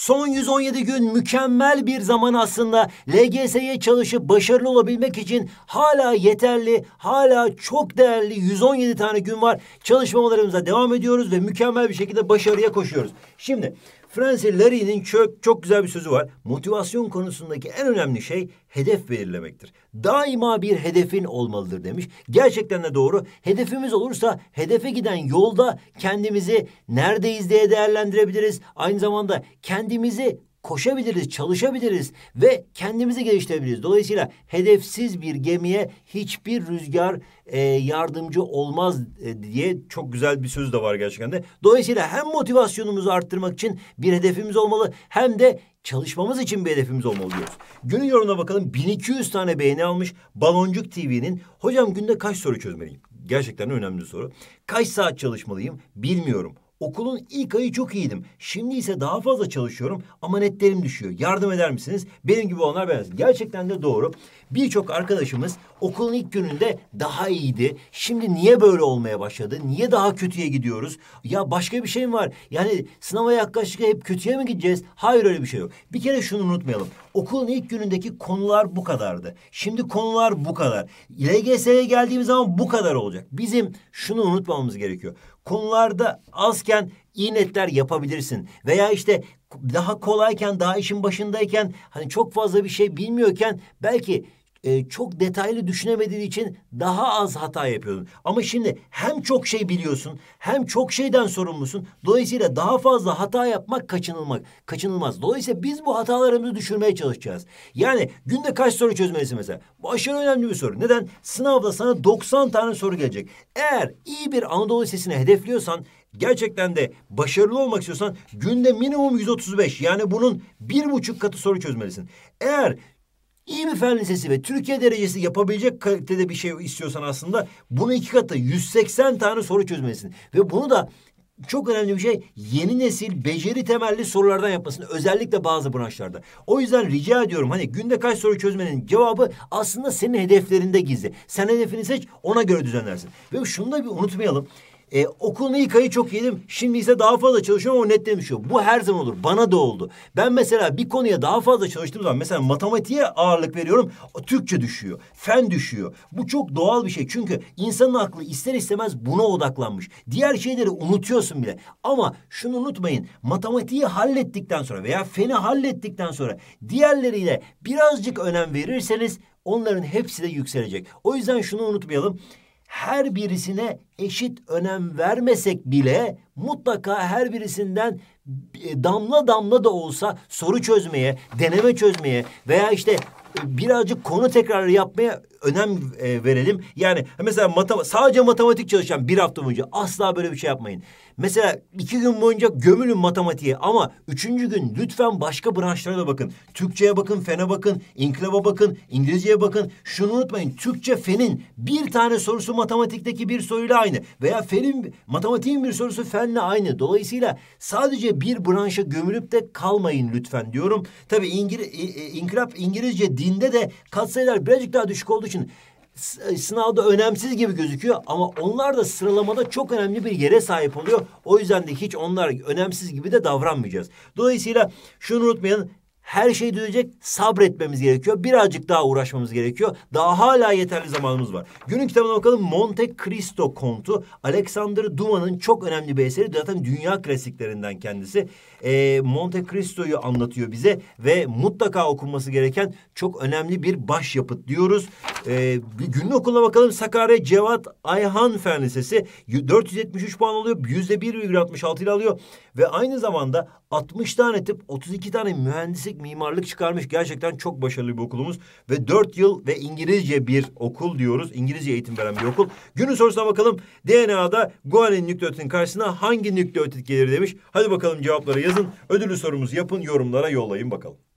Son 117 gün mükemmel bir zaman aslında. LGS'ye çalışıp başarılı olabilmek için hala yeterli, hala çok değerli 117 tane gün var. Çalışmalarımıza devam ediyoruz ve mükemmel bir şekilde başarıya koşuyoruz. Şimdi Francis Larry'nin çok, çok güzel bir sözü var. Motivasyon konusundaki en önemli şey hedef belirlemektir. Daima bir hedefin olmalıdır demiş. Gerçekten de doğru. Hedefimiz olursa hedefe giden yolda kendimizi neredeyiz diye değerlendirebiliriz. Aynı zamanda kendimizi koşabiliriz, çalışabiliriz ve kendimizi geliştirebiliriz. Dolayısıyla hedefsiz bir gemiye hiçbir rüzgar e, yardımcı olmaz e, diye çok güzel bir söz de var gerçekten de. Dolayısıyla hem motivasyonumuzu arttırmak için bir hedefimiz olmalı hem de çalışmamız için bir hedefimiz olmalı diyoruz. Günün yorumuna bakalım 1200 tane beğeni almış Baloncuk TV'nin hocam günde kaç soru çözmeliyim? Gerçekten önemli soru. Kaç saat çalışmalıyım bilmiyorum. Okulun ilk ayı çok iyiydim. Şimdi ise daha fazla çalışıyorum ama netlerim düşüyor. Yardım eder misiniz? Benim gibi onlar beğensin. Gerçekten de doğru. Birçok arkadaşımız okulun ilk gününde daha iyiydi. Şimdi niye böyle olmaya başladı? Niye daha kötüye gidiyoruz? Ya başka bir şey mi var? Yani sınava yaklaştık hep kötüye mi gideceğiz? Hayır öyle bir şey yok. Bir kere şunu unutmayalım. Okulun ilk günündeki konular bu kadardı. Şimdi konular bu kadar. LGS'ye geldiğimiz zaman bu kadar olacak. Bizim şunu unutmamamız gerekiyor konularda azken iyi netler yapabilirsin. Veya işte daha kolayken, daha işin başındayken hani çok fazla bir şey bilmiyorken belki e, çok detaylı düşünemediği için daha az hata yapıyordun. Ama şimdi hem çok şey biliyorsun hem çok şeyden sorumlusun. Dolayısıyla daha fazla hata yapmak kaçınılmak, kaçınılmaz. Dolayısıyla biz bu hatalarımızı düşürmeye çalışacağız. Yani günde kaç soru çözmelisin mesela? Bu önemli bir soru. Neden? Sınavda sana 90 tane soru gelecek. Eğer iyi bir Anadolu Lisesi'ne hedefliyorsan gerçekten de başarılı olmak istiyorsan günde minimum 135 yani bunun bir buçuk katı soru çözmelisin. Eğer İyi bir fen lisesi ve Türkiye derecesi yapabilecek kalitede bir şey istiyorsan aslında bunu iki katı 180 tane soru çözmelisin. Ve bunu da çok önemli bir şey yeni nesil beceri temelli sorulardan yapmasın özellikle bazı branşlarda. O yüzden rica ediyorum hani günde kaç soru çözmenin cevabı aslında senin hedeflerinde gizli. Sen hedefini seç ona göre düzenlersin. Ve şunu da bir unutmayalım. E, okulun ilk ayı çok yedim. Şimdi ise daha fazla çalışıyorum ama net demişiyor. Bu her zaman olur. Bana da oldu. Ben mesela bir konuya daha fazla çalıştığım zaman mesela matematiğe ağırlık veriyorum. Türkçe düşüyor. Fen düşüyor. Bu çok doğal bir şey. Çünkü insanın aklı ister istemez buna odaklanmış. Diğer şeyleri unutuyorsun bile. Ama şunu unutmayın. Matematiği hallettikten sonra veya feni hallettikten sonra diğerleriyle birazcık önem verirseniz onların hepsi de yükselecek. O yüzden şunu unutmayalım her birisine eşit önem vermesek bile mutlaka her birisinden e, damla damla da olsa soru çözmeye, deneme çözmeye veya işte e, birazcık konu tekrar yapmaya önem e, verelim. Yani mesela matem sadece matematik çalışan bir hafta boyunca asla böyle bir şey yapmayın. Mesela iki gün boyunca gömülün matematiğe ama üçüncü gün lütfen başka branşlara da bakın. Türkçeye bakın, fene bakın, inkılaba bakın, İngilizceye bakın. Şunu unutmayın Türkçe fenin bir tane sorusu matematikteki bir soruyla aynı. Veya fenin matematiğin bir sorusu fenle aynı. Dolayısıyla sadece bir branşa gömülüp de kalmayın lütfen diyorum. Tabii İngil e, e, İnkılap İngilizce dinde de katsayılar birazcık daha düşük olduğu için e, sınavda önemsiz gibi gözüküyor ama onlar da sıralamada çok önemli bir yere sahip oluyor. O yüzden de hiç onlar önemsiz gibi de davranmayacağız. Dolayısıyla şunu unutmayın her şey düzelecek sabretmemiz gerekiyor. Birazcık daha uğraşmamız gerekiyor. Daha hala yeterli zamanımız var. Günün kitabına bakalım. Monte Cristo Kontu. Alexander Duman'ın çok önemli bir eseri. Zaten dünya klasiklerinden kendisi. E, Monte Cristo'yu anlatıyor bize ve mutlaka okunması gereken çok önemli bir başyapıt diyoruz. E, ee, günlük okuluna bakalım. Sakarya Cevat Ayhan Fen Lisesi 473 puan alıyor. %1,66 ile alıyor. Ve aynı zamanda 60 tane tip 32 tane mühendislik mimarlık çıkarmış. Gerçekten çok başarılı bir okulumuz. Ve dört yıl ve İngilizce bir okul diyoruz. İngilizce eğitim veren bir okul. Günün sorusuna bakalım. DNA'da guanin nükleotidin karşısına hangi nükleotit gelir demiş. Hadi bakalım cevapları yazın. Ödülü sorumuzu yapın yorumlara yollayın bakalım.